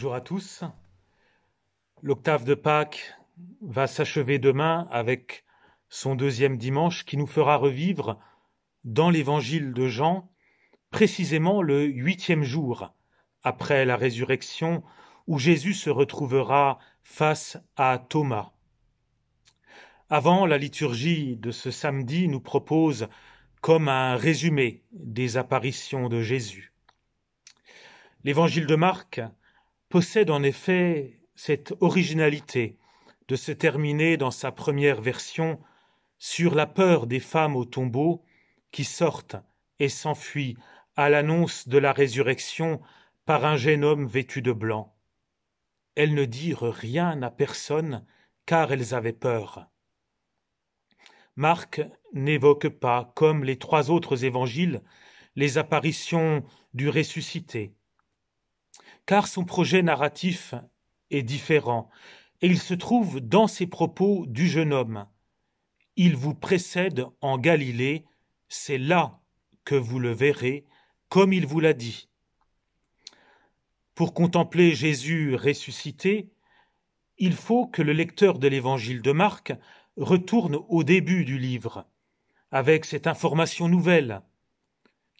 Bonjour à tous. L'octave de Pâques va s'achever demain avec son deuxième dimanche qui nous fera revivre dans l'évangile de Jean précisément le huitième jour après la résurrection où Jésus se retrouvera face à Thomas. Avant, la liturgie de ce samedi nous propose comme un résumé des apparitions de Jésus. L'évangile de Marc possède en effet cette originalité de se terminer dans sa première version sur la peur des femmes au tombeau qui sortent et s'enfuient à l'annonce de la résurrection par un jeune homme vêtu de blanc. Elles ne dirent rien à personne car elles avaient peur. Marc n'évoque pas, comme les trois autres évangiles, les apparitions du ressuscité, car son projet narratif est différent, et il se trouve dans ses propos du jeune homme. Il vous précède en Galilée, c'est là que vous le verrez, comme il vous l'a dit. Pour contempler Jésus ressuscité, il faut que le lecteur de l'évangile de Marc retourne au début du livre, avec cette information nouvelle,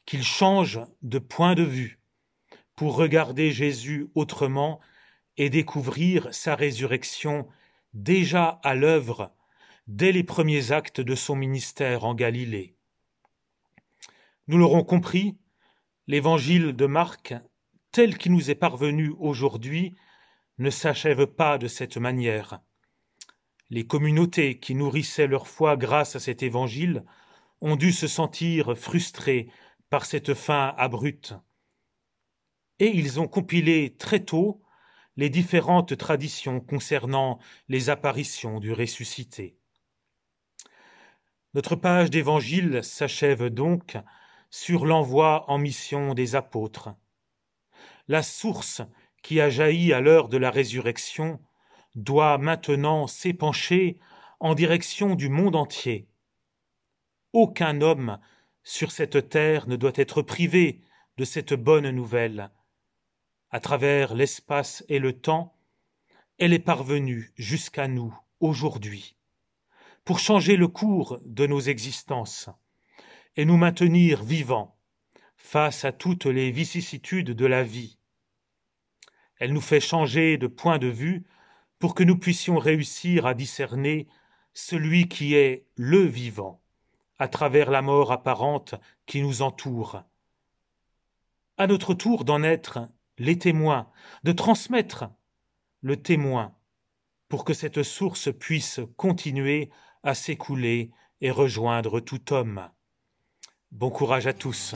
qu'il change de point de vue pour regarder Jésus autrement et découvrir sa résurrection déjà à l'œuvre dès les premiers actes de son ministère en Galilée. Nous l'aurons compris, l'évangile de Marc, tel qu'il nous est parvenu aujourd'hui, ne s'achève pas de cette manière. Les communautés qui nourrissaient leur foi grâce à cet évangile ont dû se sentir frustrées par cette fin abrupte et ils ont compilé très tôt les différentes traditions concernant les apparitions du ressuscité. Notre page d'évangile s'achève donc sur l'envoi en mission des apôtres. La source qui a jailli à l'heure de la résurrection doit maintenant s'épancher en direction du monde entier. Aucun homme sur cette terre ne doit être privé de cette bonne nouvelle à travers l'espace et le temps, elle est parvenue jusqu'à nous aujourd'hui, pour changer le cours de nos existences et nous maintenir vivants face à toutes les vicissitudes de la vie. Elle nous fait changer de point de vue pour que nous puissions réussir à discerner celui qui est le vivant à travers la mort apparente qui nous entoure. À notre tour d'en être les témoins, de transmettre le témoin pour que cette source puisse continuer à s'écouler et rejoindre tout homme. Bon courage à tous.